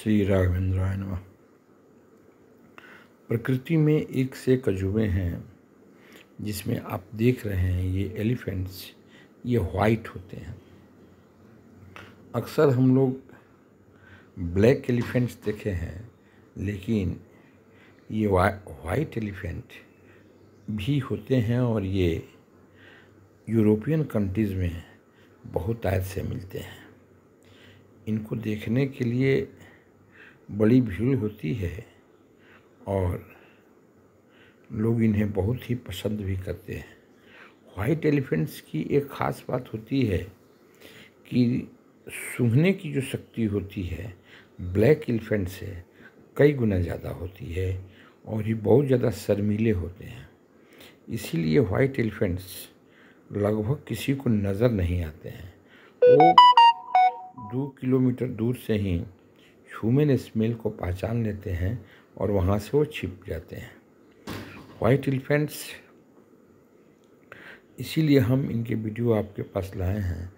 श्री राघवेंद्राय नम प्रकृति में एक से कजुबे हैं जिसमें आप देख रहे हैं ये एलिफेंट्स ये वाइट होते हैं अक्सर हम लोग ब्लैक एलिफेंट्स देखे हैं लेकिन ये वाइट एलिफेंट भी होते हैं और ये यूरोपियन कंट्रीज़ में बहुत आयत से मिलते हैं इनको देखने के लिए बड़ी भीड़ होती है और लोग इन्हें बहुत ही पसंद भी करते हैं वाइट एलिफेंट्स की एक ख़ास बात होती है कि सूंघने की जो शक्ति होती है ब्लैक एलिफेंट से कई गुना ज़्यादा होती है और ये बहुत ज़्यादा शर्मीले होते हैं इसीलिए वाइट एलिफेंट्स लगभग किसी को नज़र नहीं आते हैं वो दो किलोमीटर दूर से ही ह्यूमन स्मेल को पहचान लेते हैं और वहाँ से वो छिप जाते हैं वाइट एलिफेंट्स इसीलिए हम इनके वीडियो आपके पास लाए हैं